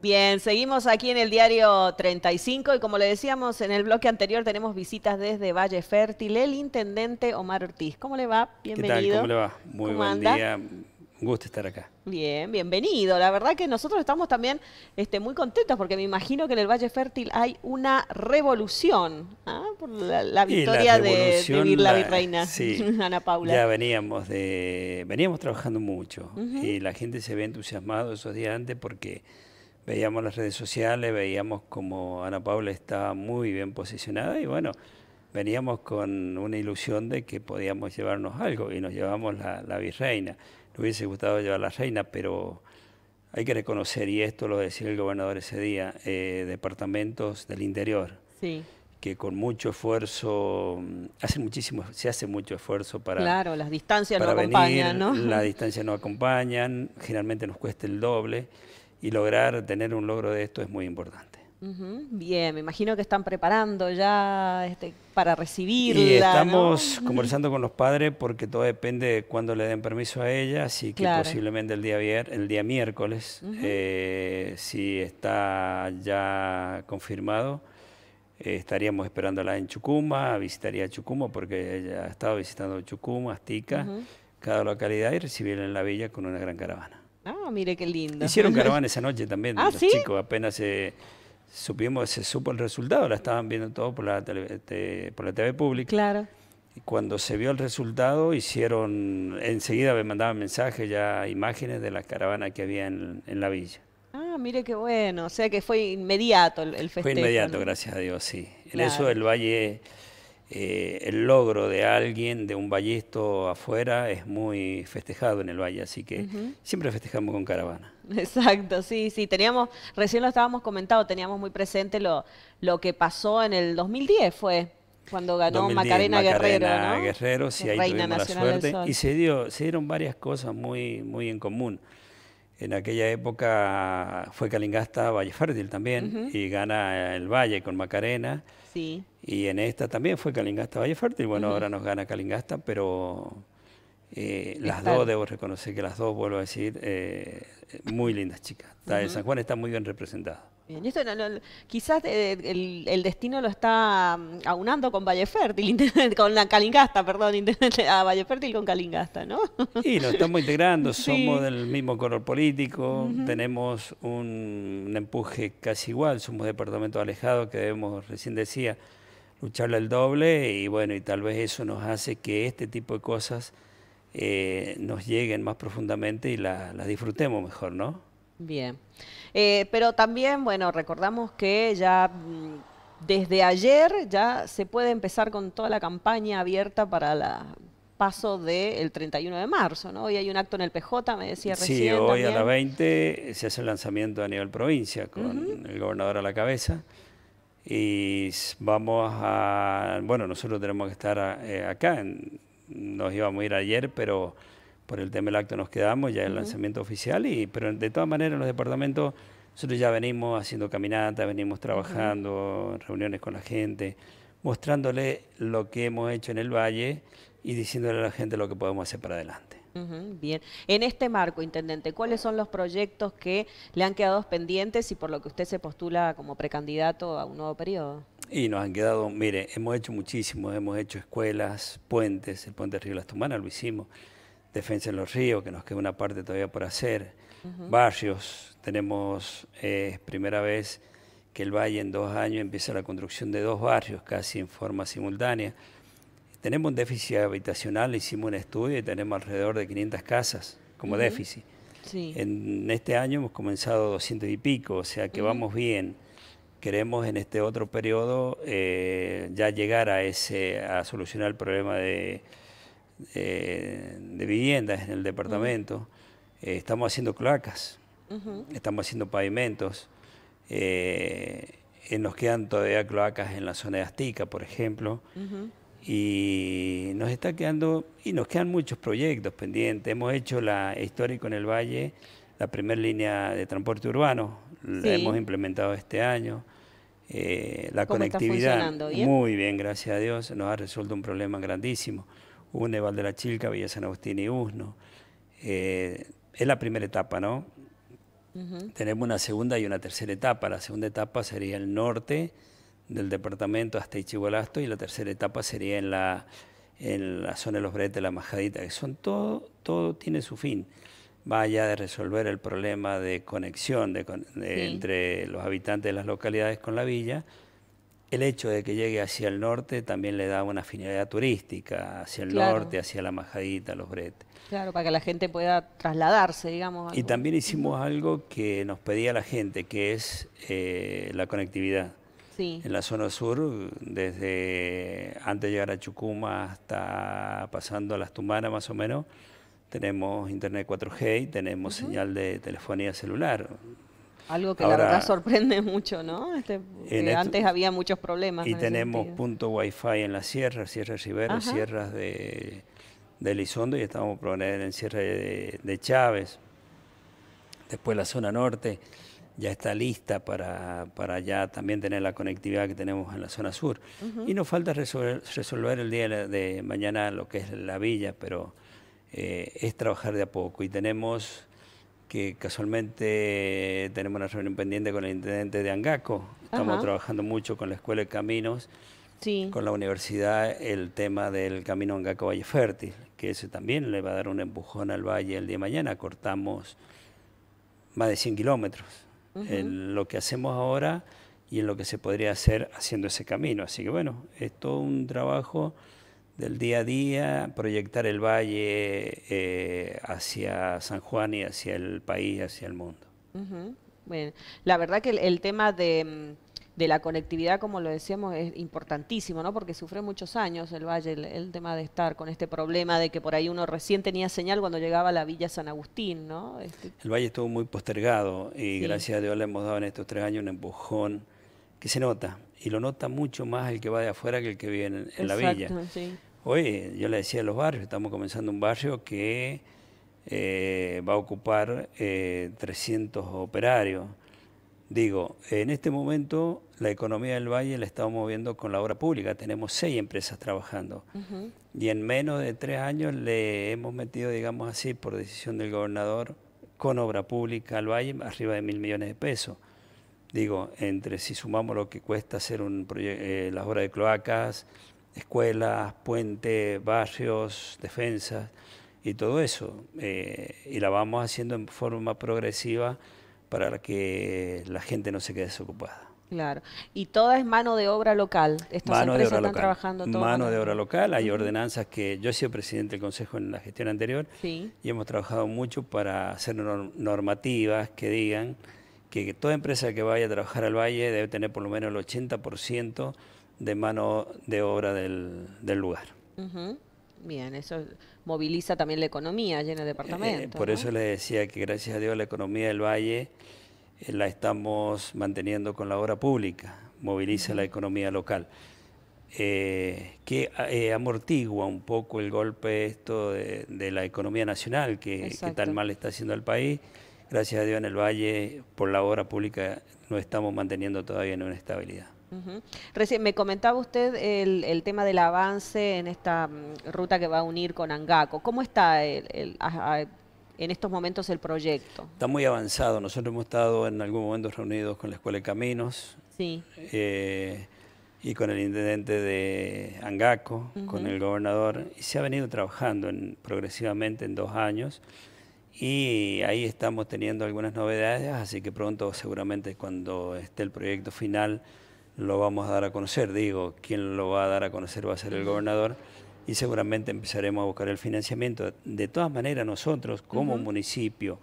Bien, seguimos aquí en el diario 35 y como le decíamos en el bloque anterior tenemos visitas desde Valle Fértil, el intendente Omar Ortiz. ¿Cómo le va? Bienvenido. ¿Qué ¿Cómo le va? Muy buen día. Un gusto estar acá. Bien, bienvenido. La verdad que nosotros estamos también este, muy contentos porque me imagino que en el Valle Fértil hay una revolución ¿ah? por la, victoria de, de, la virreina Ana Paula. Ya veníamos de, veníamos trabajando mucho y la gente se ve entusiasmado esos días antes porque veíamos las redes sociales, veíamos como Ana Paula estaba muy bien posicionada y bueno, veníamos con una ilusión de que podíamos llevarnos algo y nos llevamos la, virreina. Nos hubiese gustado llevar la reina, pero hay que reconocer, y esto lo decía el gobernador ese día, eh, departamentos del interior. que con mucho esfuerzo, mm, muchísimo, se hace mucho esfuerzo para... Claro, las distancias no acompañan, ¿no? Las distancias no acompañan, generalmente nos cuesta el doble y lograr tener un logro de esto es muy importante. Bien, me imagino que están preparando ya este, para recibirla. Y estamos conversando con los padres porque todo depende de cuándo le den permiso a ella, así que posiblemente el día el día miércoles, eh, si está ya confirmado, eh, estaríamos esperándola en Chucuma, visitaría Chucuma porque ella ha estado visitando Chucuma, Astica, cada localidad y recibirla en la villa con una gran caravana. Ah, mire qué lindo. Hicieron caravana esa noche también, ah, los chicos, apenas se eh, supimos, se supo el resultado, la estaban viendo todo por la este, por la TV pública. Claro. Y cuando se vio el resultado, hicieron, enseguida me mandaban mensajes, ya imágenes de la caravana que había en, la villa. Ah, mire qué bueno, o sea que fue inmediato el, Fue inmediato, gracias a Dios, sí. En eso el Valle eh, el logro de alguien, de un ballisto afuera, es muy festejado en el valle, así que siempre festejamos con caravana. Exacto, sí, sí, teníamos, recién lo estábamos comentando, teníamos muy presente lo, que pasó en el 2010 fue cuando ganó Macarena, Guerrero, Reina suerte y se dio, se dieron varias cosas muy, muy en común. En aquella época fue Calingasta Valle Fértil también y gana el Valle con Macarena. Y en esta también fue Calingasta Valle Fértil. Bueno, ahora nos gana Calingasta, pero eh, las dos, debo reconocer que las dos, vuelvo a decir, eh, muy lindas chicas. de San Juan está muy bien representada. Bien, esto quizás eh, el, destino lo está mm, aunando con Valle Fértil, con la Calingasta, perdón, a Valle Fértil con Calingasta, ¿no? Y lo estamos integrando, somos del mismo color político, tenemos un, empuje casi igual, somos departamentos alejados que debemos, recién decía, lucharle el doble y bueno, y tal vez eso nos hace que este tipo de cosas eh, nos lleguen más profundamente y las disfrutemos mejor, ¿no? Bien. Eh, pero también, bueno, recordamos que ya mm, desde ayer ya se puede empezar con toda la campaña abierta para la paso del 31 de marzo, ¿no? Hoy hay un acto en el PJ, me decía recién. Sí, hoy a las 20 se hace el lanzamiento a nivel provincia con el gobernador a la cabeza y vamos a, bueno, nosotros tenemos que estar eh, acá, nos íbamos a ir ayer, pero por el tema del acto nos quedamos, ya el lanzamiento oficial, y, pero de todas maneras en los departamentos, nosotros ya venimos haciendo caminatas, venimos trabajando, reuniones con la gente, mostrándole lo que hemos hecho en el valle y diciéndole a la gente lo que podemos hacer para adelante. bien. En este marco, Intendente, ¿cuáles son los proyectos que le han quedado pendientes y por lo que usted se postula como precandidato a un nuevo periodo? Y nos han quedado, mire, hemos hecho muchísimo, hemos hecho escuelas, puentes, el puente de Río Las Tumanas lo hicimos, Defensa en los Ríos, que nos queda una parte todavía por hacer, barrios, tenemos eh, primera vez que el Valle en dos años empieza la construcción de dos barrios casi en forma simultánea. Tenemos un déficit habitacional, hicimos un estudio y tenemos alrededor de 500 casas como déficit. Sí. En este año hemos comenzado 200 y pico, o sea que vamos bien. Queremos en este otro periodo eh, ya llegar a, ese, a solucionar el problema de eh, de viviendas en el departamento. Eh, estamos haciendo cloacas, estamos haciendo pavimentos. Eh, nos quedan todavía cloacas en la zona de Astica, por ejemplo. Y nos está quedando, y nos quedan muchos proyectos pendientes. Hemos hecho la histórico en el Valle, la primera línea de transporte urbano, la hemos implementado este año. la conectividad, muy bien, gracias a Dios, nos ha resuelto un problema grandísimo. Une, Val de la Chilca, Villa San Agustín y Usno. Eh, es la primera etapa, ¿no? Tenemos una segunda y una tercera etapa. La segunda etapa sería el norte del departamento hasta Ichigualasto y la tercera etapa sería en la, en la zona de los bretes, de la majadita, que son todo, todo tiene su fin. Vaya de resolver el problema de conexión entre los habitantes de las localidades con la villa, el hecho de que llegue hacia el norte también le da una afinidad turística, hacia el norte, hacia la majadita, los bretes. Claro, para que la gente pueda trasladarse, digamos. Y también hicimos algo que nos pedía la gente, que es eh, la conectividad. En la zona sur, desde antes de llegar a Chucuma hasta pasando a las Tumanas más o menos, tenemos internet 4G y tenemos señal de telefonía celular. Algo que la verdad sorprende mucho, ¿no? Este, antes había muchos problemas. Y tenemos punto wifi en la sierra, Sierra Rivera, sierras de, de, Elizondo y estamos por en Sierra de, Chávez. Después la zona norte ya está lista para, para, ya también tener la conectividad que tenemos en la zona sur. Y nos falta resolver, resolver, el día de mañana lo que es la villa, pero eh, es trabajar de a poco. Y tenemos que casualmente tenemos una reunión pendiente con el intendente de Angaco. Estamos trabajando mucho con la Escuela de Caminos, con la universidad, el tema del camino Angaco Valle Fértil, que ese también le va a dar un empujón al valle el día de mañana. Cortamos más de 100 kilómetros. En lo que hacemos ahora y en lo que se podría hacer haciendo ese camino. Así que bueno, es todo un trabajo del día a día, proyectar el valle eh, hacia San Juan y hacia el país, hacia el mundo. Bueno, la verdad que el, tema de mm, de la conectividad, como lo decíamos, es importantísimo, ¿no? Porque sufre muchos años el Valle, el, tema de estar con este problema de que por ahí uno recién tenía señal cuando llegaba a la Villa San Agustín, ¿no? Este, el Valle estuvo muy postergado y gracias a Dios le hemos dado en estos tres años un empujón que se nota y lo nota mucho más el que va de afuera que el que viene en la Villa. Sí. Oye, yo le decía a los barrios, estamos comenzando un barrio que eh, va a ocupar 300 eh, operarios. Digo, en este momento la economía del valle la estamos moviendo con la obra pública, tenemos seis empresas trabajando y en menos de tres años le hemos metido, digamos así, por decisión del gobernador, con obra pública al valle arriba de mil millones de pesos. Digo, entre si sumamos lo que cuesta hacer un eh, las obras de cloacas, escuelas, puentes, barrios, defensas y todo eso. Eh, y la vamos haciendo en forma progresiva para que la gente no se quede desocupada. Claro, y toda es mano de obra local. mano de obra local. trabajando Mano de obra local, hay ordenanzas que yo he sido presidente del consejo en la gestión anterior y hemos trabajado mucho para hacer normativas que digan que toda empresa que vaya a trabajar al valle debe tener por lo menos el 80% de mano de obra del, lugar. Bien, eso moviliza también la economía, llena de el departamento. Eh, eh, por eso le decía que gracias a Dios la economía del valle eh, la estamos manteniendo con la obra pública, moviliza la economía local. Eh, que amortigua un poco el golpe esto de, la economía nacional que, que tan mal está haciendo el país. Gracias a Dios en el valle, por la obra pública, no estamos manteniendo todavía en una estabilidad. Recién me comentaba usted el, tema del avance en esta mm, ruta que va a unir con Angaco. ¿Cómo está en estos momentos el proyecto? Está muy avanzado. Nosotros hemos estado en algún momento reunidos con la Escuela de Caminos eh, y con el intendente de Angaco, con el gobernador. se ha venido trabajando progresivamente en dos años. Y ahí estamos teniendo algunas novedades, así que pronto, seguramente cuando esté el proyecto final, lo vamos a dar a conocer. Digo, quien lo va a dar a conocer va a ser el gobernador y seguramente empezaremos a buscar el financiamiento. De todas maneras, nosotros como municipio,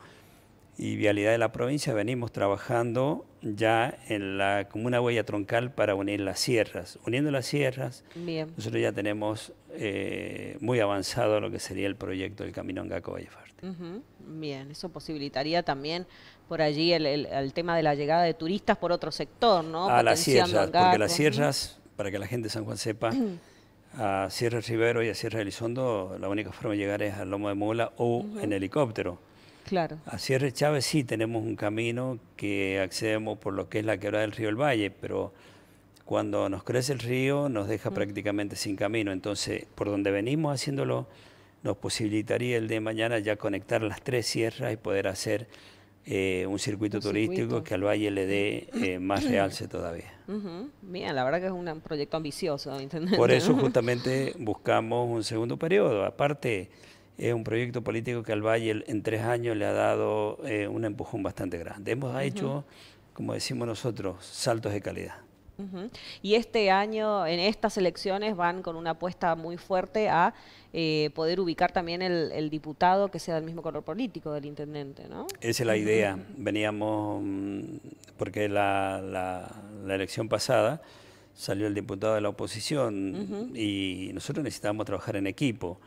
y Vialidad de la provincia venimos trabajando ya en la como una huella troncal para unir las sierras. Uniendo las sierras, nosotros ya tenemos eh, muy avanzado lo que sería el proyecto del Camino Angaco Vallefarte. Bien, eso posibilitaría también por allí el, tema de la llegada de turistas por otro sector, ¿no? A las sierras, porque las sierras, para que la gente de San Juan sepa, a Sierra Rivero y a Sierra Elizondo, la única forma de llegar es al Lomo de Mula o en helicóptero. Claro. A Sierra Chávez sí tenemos un camino que accedemos por lo que es la quebrada del río El Valle, pero cuando nos crece el río nos deja mm. prácticamente sin camino. Entonces, por donde venimos haciéndolo, nos posibilitaría el de mañana ya conectar las tres sierras y poder hacer eh, un circuito turístico que al valle le dé eh, más realce todavía. Mira, la verdad que es un proyecto ambicioso. Por eso justamente buscamos un segundo periodo. Aparte, es eh, un proyecto político que al Valle en tres años le ha dado eh, un empujón bastante grande. Hemos hecho, como decimos nosotros, saltos de calidad. Y este año, en estas elecciones, van con una apuesta muy fuerte a eh, poder ubicar también el, diputado que sea del mismo color político del intendente, ¿no? Esa es la idea. Veníamos, mm, porque la, elección pasada salió el diputado de la oposición y nosotros necesitábamos trabajar en equipo.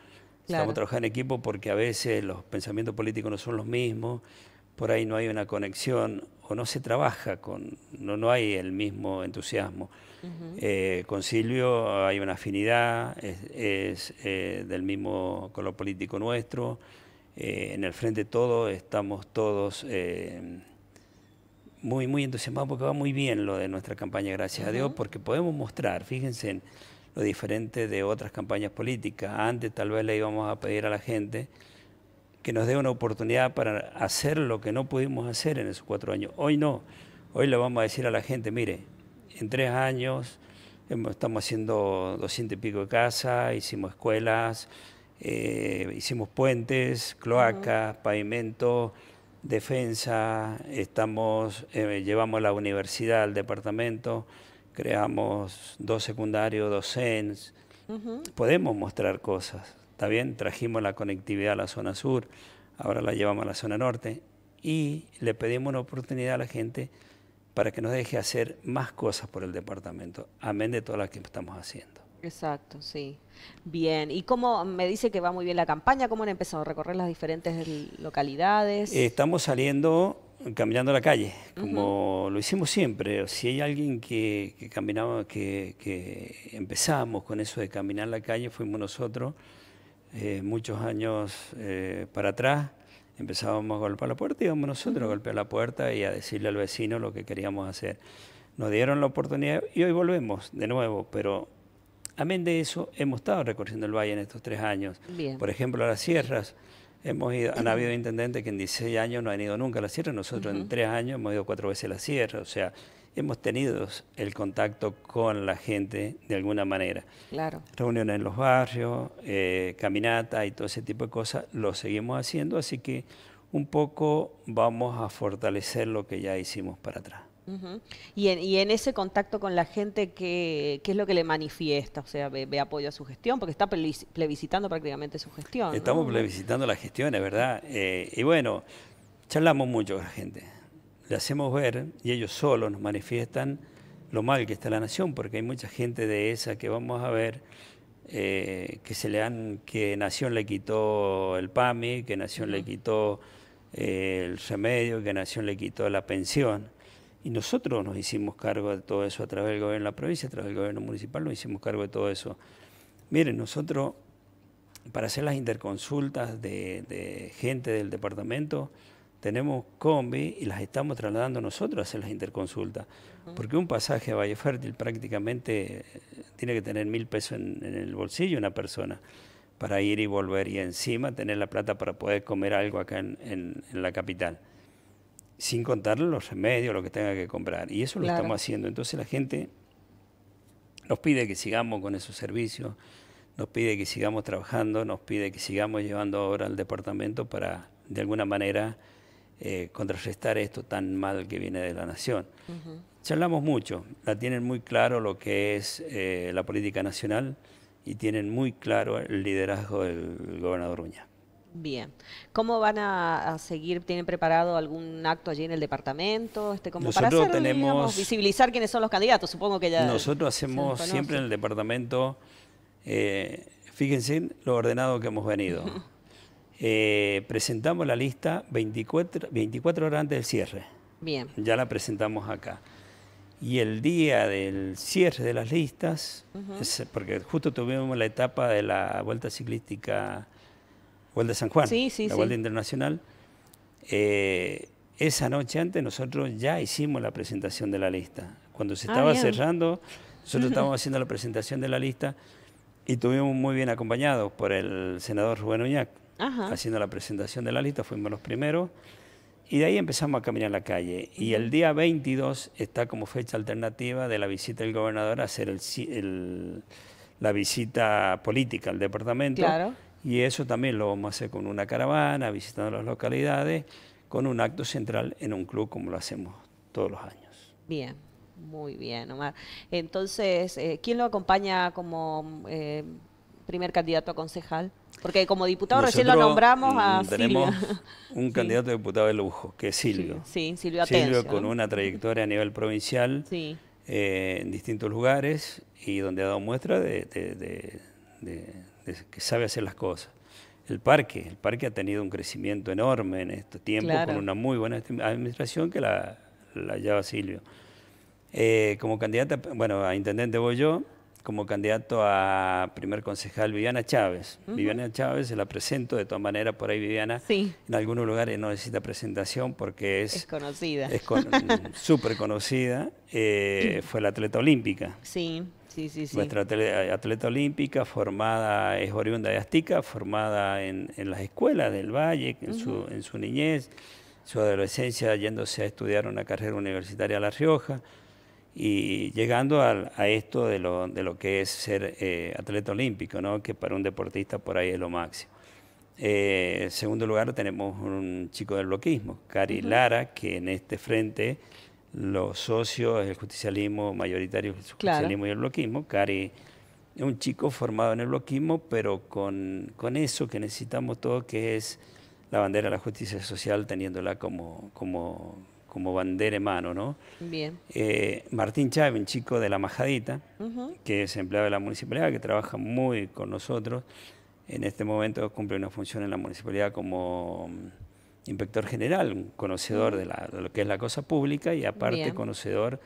Estamos trabajando en equipo porque a veces los pensamientos políticos no son los mismos, por ahí no hay una conexión o no se trabaja con, no, no hay el mismo entusiasmo. Eh, con Silvio hay una afinidad, es, eh, del mismo color político nuestro. Eh, en el frente todo estamos todos muy, muy entusiasmados porque va muy bien lo de nuestra campaña, gracias a Dios, porque podemos mostrar, fíjense diferente de otras campañas políticas. Antes tal vez le íbamos a pedir a la gente que nos dé una oportunidad para hacer lo que no pudimos hacer en esos cuatro años. Hoy no, hoy le vamos a decir a la gente, mire, en tres años estamos haciendo 200 y pico de casas, hicimos escuelas, eh, hicimos puentes, cloacas, pavimento, defensa, estamos, eh, llevamos la universidad al departamento creamos dos secundarios, dos CENS. Podemos mostrar cosas. Está bien, trajimos la conectividad a la zona sur, ahora la llevamos a la zona norte y le pedimos una oportunidad a la gente para que nos deje hacer más cosas por el departamento, amén de todas las que estamos haciendo. Exacto, sí. Bien, ¿y cómo me dice que va muy bien la campaña? ¿Cómo han empezado a recorrer las diferentes localidades? Estamos saliendo caminando la calle, como lo hicimos siempre. Si hay alguien que, caminaba, que, empezamos con eso de caminar la calle, fuimos nosotros. Eh, muchos años eh, para atrás empezábamos a golpear la puerta, y íbamos nosotros a golpear la puerta y a decirle al vecino lo que queríamos hacer. Nos dieron la oportunidad y hoy volvemos de nuevo, pero amén de eso, hemos estado recorriendo el valle en estos tres años. Por ejemplo, a las sierras Hemos ido, han habido intendentes que en 16 años no han ido nunca a la sierra, nosotros en 3 años hemos ido 4 veces a la sierra, o sea, hemos tenido el contacto con la gente de alguna manera. Claro. Reuniones en los barrios, eh, caminatas caminata y todo ese tipo de cosas, lo seguimos haciendo, así que un poco vamos a fortalecer lo que ya hicimos para atrás y, en, ese contacto con la gente, ¿qué, es lo que le manifiesta? O sea, ve, apoyo a su gestión, porque está plebiscitando prácticamente su gestión. Estamos ¿no? plebiscitando las gestiones, ¿verdad? Eh, y bueno, charlamos mucho con la gente. Le hacemos ver y ellos solos nos manifiestan lo mal que está la nación, porque hay mucha gente de esa que vamos a ver eh, que se le han, que Nación le quitó el PAMI, que Nación le quitó eh, el remedio, que Nación le quitó la pensión. Y nosotros nos hicimos cargo de todo eso a través del gobierno de la provincia, a través del gobierno municipal, nos hicimos cargo de todo eso. Miren, nosotros, para hacer las interconsultas de, gente del departamento, tenemos combi y las estamos trasladando nosotros a hacer las interconsultas. Porque un pasaje a Valle Fértil prácticamente eh, tiene que tener mil pesos en, el bolsillo una persona para ir y volver y encima tener la plata para poder comer algo acá en la capital sin contar los remedios, lo que tenga que comprar. Y eso lo estamos haciendo. Entonces la gente nos pide que sigamos con esos servicios, nos pide que sigamos trabajando, nos pide que sigamos llevando ahora al departamento para, de alguna manera, eh, contrarrestar esto tan mal que viene de la nación. Charlamos mucho, la tienen muy claro lo que es eh, la política nacional y tienen muy claro el liderazgo del gobernador Uña. Bien. ¿Cómo van a, seguir? ¿Tienen preparado algún acto allí en el departamento? Este, como para tenemos, visibilizar quiénes son los candidatos, supongo que ya. Nosotros hacemos siempre en el departamento, eh, fíjense lo ordenado que hemos venido. Eh, presentamos la lista 24, 24 horas antes del cierre. Bien. Ya la presentamos acá. Y el día del cierre de las listas, porque justo tuvimos la etapa de la vuelta ciclística de San Juan, la vuelta Internacional, eh, esa noche antes nosotros ya hicimos la presentación de la lista. Cuando se ah, estaba cerrando, nosotros estábamos haciendo la presentación de la lista y estuvimos muy bien acompañados por el senador Rubén Uñac, haciendo la presentación de la lista, fuimos los primeros. Y de ahí empezamos a caminar la calle. Y el día 22 está como fecha alternativa de la visita del gobernador a hacer el, la visita política al departamento. Claro y eso también lo vamos a hacer con una caravana, visitando las localidades, con un acto central en un club como lo hacemos todos los años. Bien, muy bien, Omar. Entonces, eh, ¿quién lo acompaña como eh, primer candidato a concejal? Porque como diputado recién lo nombramos a mm, Tenemos un candidato a diputado de lujo, que es Silvio. Sí, Silvio Atencio. Silvio con una trayectoria a nivel provincial eh, en distintos lugares y donde ha dado muestra de que sabe hacer las cosas. El parque, el parque ha tenido un crecimiento enorme en estos tiempos con una muy buena administración que la, la Silvio. Eh, como candidata, bueno, a intendente voy yo, como candidato a primer concejal Viviana Chávez. Viviana Chávez se la presento, de todas maneras por ahí Viviana sí. en algunos lugares eh, no necesita presentación porque es... Es conocida. Es mm, súper conocida. Eh, fue la atleta olímpica. Sí, sí, sí. sí. Nuestra eh, atleta, olímpica formada, es oriunda de Astica, formada en, las escuelas del Valle, en, su, en su niñez, su adolescencia yéndose a estudiar una carrera universitaria a La Rioja y llegando a, esto de lo, que es ser eh, atleta olímpico, ¿no? que para un deportista por ahí es lo máximo. Eh, en segundo lugar tenemos un chico del bloquismo, Cari Lara, que en este frente los socios, el justicialismo mayoritario, el justicialismo y el bloquismo, Cari es un chico formado en el bloquismo, pero con, eso que necesitamos todo que es la bandera de la justicia social, teniéndola como, como como bandera en mano, ¿no? Bien. Eh, Martín Chávez, un chico de La Majadita, que es empleado de la municipalidad, que trabaja muy con nosotros. En este momento cumple una función en la municipalidad como mm, inspector general, conocedor de, lo que es la cosa pública y aparte conocedor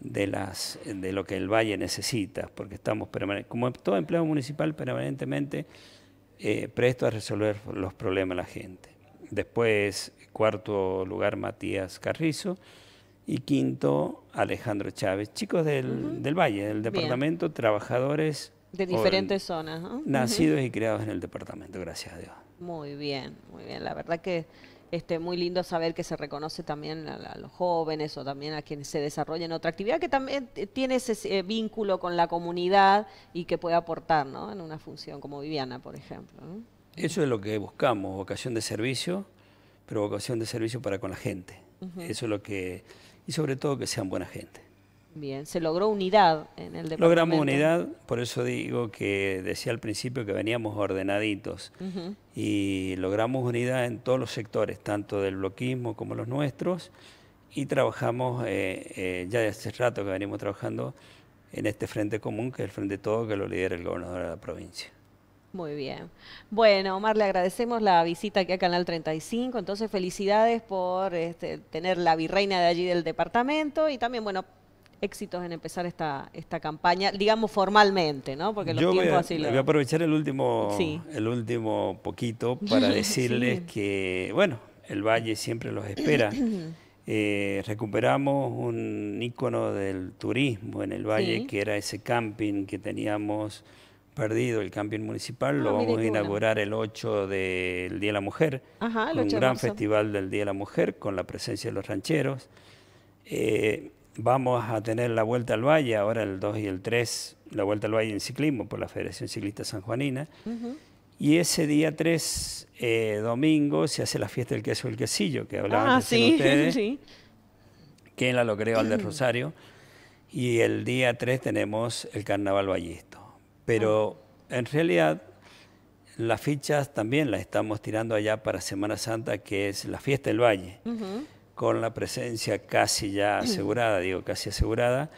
de, las, de lo que el valle necesita, porque estamos como todo empleado municipal permanentemente eh, presto a resolver los problemas de la gente. Después, cuarto lugar, Matías Carrizo. Y quinto, Alejandro Chávez. Chicos del, del Valle, del departamento, trabajadores. De diferentes zonas. ¿no? Nacidos y criados en el departamento, gracias a Dios. Muy bien, muy bien. La verdad que este, muy lindo saber que se reconoce también a, los jóvenes o también a quienes se desarrollan otra actividad que también tiene ese eh, vínculo con la comunidad y que puede aportar ¿no? en una función como Viviana, por ejemplo. Eso es lo que buscamos, vocación de servicio, pero vocación de servicio para con la gente. Eso es lo que... Y sobre todo que sean buena gente. Bien, se logró unidad en el departamento. Logramos unidad, por eso digo que decía al principio que veníamos ordenaditos y logramos unidad en todos los sectores, tanto del bloquismo como los nuestros, y trabajamos eh, eh, ya de hace rato que venimos trabajando en este frente común, que es el Frente Todo, que lo lidera el gobernador de la provincia. Muy bien. Bueno, Omar, le agradecemos la visita aquí a Canal 35. Entonces, felicidades por este, tener la virreina de allí del departamento y también, bueno, éxitos en empezar esta, esta campaña, digamos formalmente, ¿no? Porque los Yo tiempos voy así lo... Voy a aprovechar el último, el último poquito para decirles que, bueno, el Valle siempre los espera. Eh, recuperamos un ícono del turismo en el Valle, que era ese camping que teníamos perdido el camping municipal, ah, lo vamos a inaugurar el 8 del Día de la Mujer, Ajá, un gran festival del Día de la Mujer con la presencia de los rancheros. Eh, vamos a tener la Vuelta al Valle, ahora el 2 y el 3, la Vuelta al Valle en ciclismo por la Federación Ciclista Sanjuanina. Juanina Y ese día 3, eh, domingo, se hace la fiesta del queso y el quesillo, que hablaban ah, ustedes, que en la creo al Rosario. Y el día 3 tenemos el Carnaval Vallisto. Pero en realidad las fichas también las estamos tirando allá para Semana Santa, que es la fiesta del Valle, con la presencia casi ya asegurada, digo casi asegurada,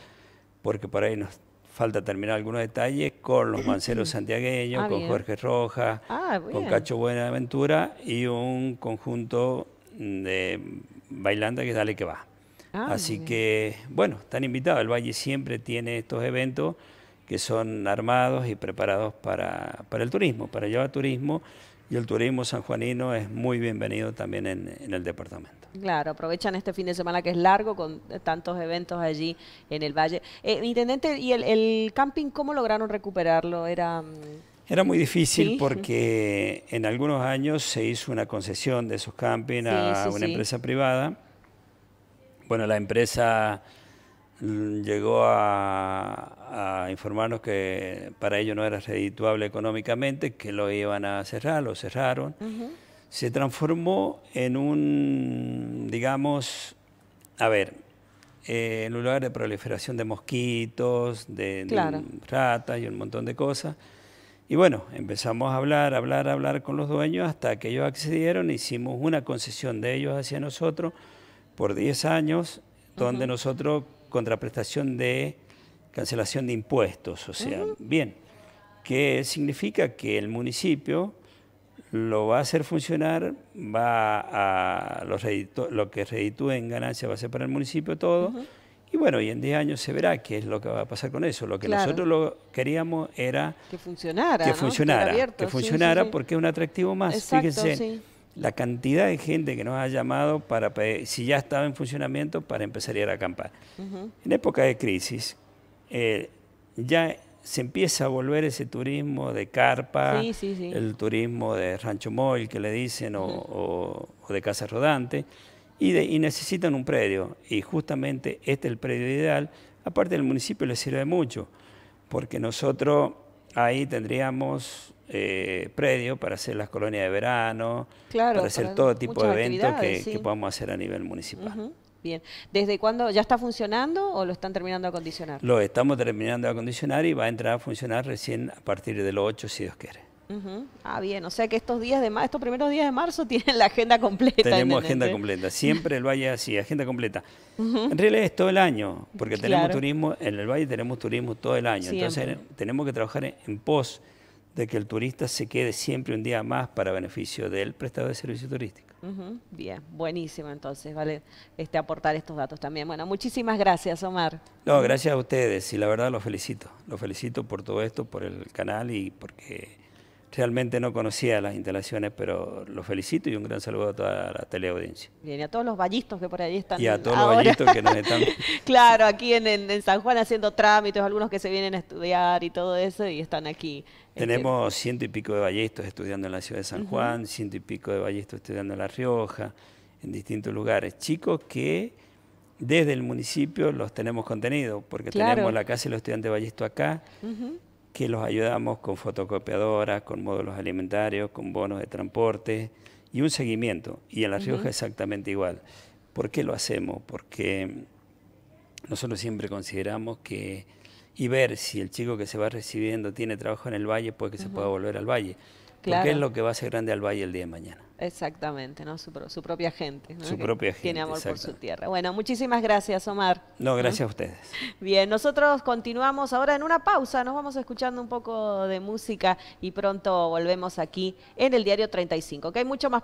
porque por ahí nos falta terminar algunos detalles con los manceros santiagueños, ah, con Jorge Rojas, ah, con Cacho Buenaventura y un conjunto de bailantes que dale que va. Ah, Así que, bueno, están invitados. El Valle siempre tiene estos eventos que son armados y preparados para, para el turismo, para llevar turismo y el turismo sanjuanino es muy bienvenido también en, el departamento. Claro, aprovechan este fin de semana que es largo con tantos eventos allí en el valle. Eh, intendente, ¿y el, camping cómo lograron recuperarlo? Era... Mm, Era muy difícil porque en algunos años se hizo una concesión de esos campings a una empresa privada. Bueno, la empresa Mm, llegó a, informarnos que para ellos no era redituable económicamente, que lo iban a cerrar, lo cerraron. Se transformó en un, digamos, a ver, eh, en un lugar de proliferación de mosquitos, de, ratas y un montón de cosas. Y bueno, empezamos a hablar, hablar, hablar con los dueños hasta que ellos accedieron, hicimos una concesión de ellos hacia nosotros por 10 años, donde nosotros contraprestación de cancelación de impuestos, o sea, bien, que significa que el municipio lo va a hacer funcionar, va a los lo que reditúe en ganancia va a ser para el municipio todo, y bueno, y en 10 años se verá qué es lo que va a pasar con eso. Lo que nosotros lo queríamos era... Que funcionara. Que funcionara, que funcionara, porque es un atractivo más, fíjense la cantidad de gente que nos ha llamado para si ya estaba en funcionamiento, para empezar a ir a acampar. En época de crisis, eh, ya se empieza a volver ese turismo de carpa, el turismo de rancho móvil que le dicen, o, de casa rodante, y, necesitan un predio. Y justamente este es el predio ideal. Aparte, del municipio le sirve mucho, porque nosotros ahí tendríamos eh, predio para hacer las colonias de verano, para hacer todo tipo de eventos que, podamos hacer a nivel municipal. Bien, ¿desde cuándo ya está funcionando o lo están terminando de acondicionar? Lo estamos terminando de acondicionar y va a entrar a funcionar recién a partir de los 8, si Dios quiere. Ah, bien, o sea que estos días de estos primeros días de marzo tienen la agenda completa. Tenemos agenda completa, siempre el valle así, agenda completa. En realidad es todo el año, porque tenemos turismo, en el valle tenemos turismo todo el año, entonces tenemos que trabajar en, en pos de que el turista se quede siempre un día más para beneficio del prestado de servicio turístico. Bien, buenísimo entonces, vale este, aportar estos datos también. Bueno, muchísimas gracias, Omar. No, gracias a ustedes y la verdad los felicito. Los felicito por todo esto, por el canal y porque Realmente no conocía las instalaciones, pero los felicito y un gran saludo a toda la teleaudiencia. Bien, y a todos los ballistos que por ahí están. Y a todos los ballistos que nos están. claro, aquí en, San Juan haciendo trámites, algunos que se vienen a estudiar y todo eso y están aquí. Este, tenemos ciento y pico de ballistos estudiando en la ciudad de San Juan, ciento y pico de ballistos estudiando en La Rioja, en distintos lugares. Chicos que desde el municipio los tenemos contenido, porque tenemos la Casa de los Estudiantes Ballisto acá, que los ayudamos con fotocopiadoras, con módulos alimentarios, con bonos de transporte y un seguimiento. Y en La Rioja exactamente igual. ¿Por qué lo hacemos? Porque nosotros siempre consideramos que y ver si el chico que se va recibiendo tiene trabajo en el valle, puede que se pueda volver al valle. ¿Qué Porque es lo que va a hacer grande al valle el día de mañana. Exactamente, ¿no? Su, propia gente. Su propia gente. Tiene amor por su tierra. Bueno, muchísimas gracias, Omar. No, gracias a ustedes. Bien, nosotros continuamos ahora en una pausa, nos vamos escuchando un poco de música y pronto volvemos aquí en el diario 35, que hay mucho más.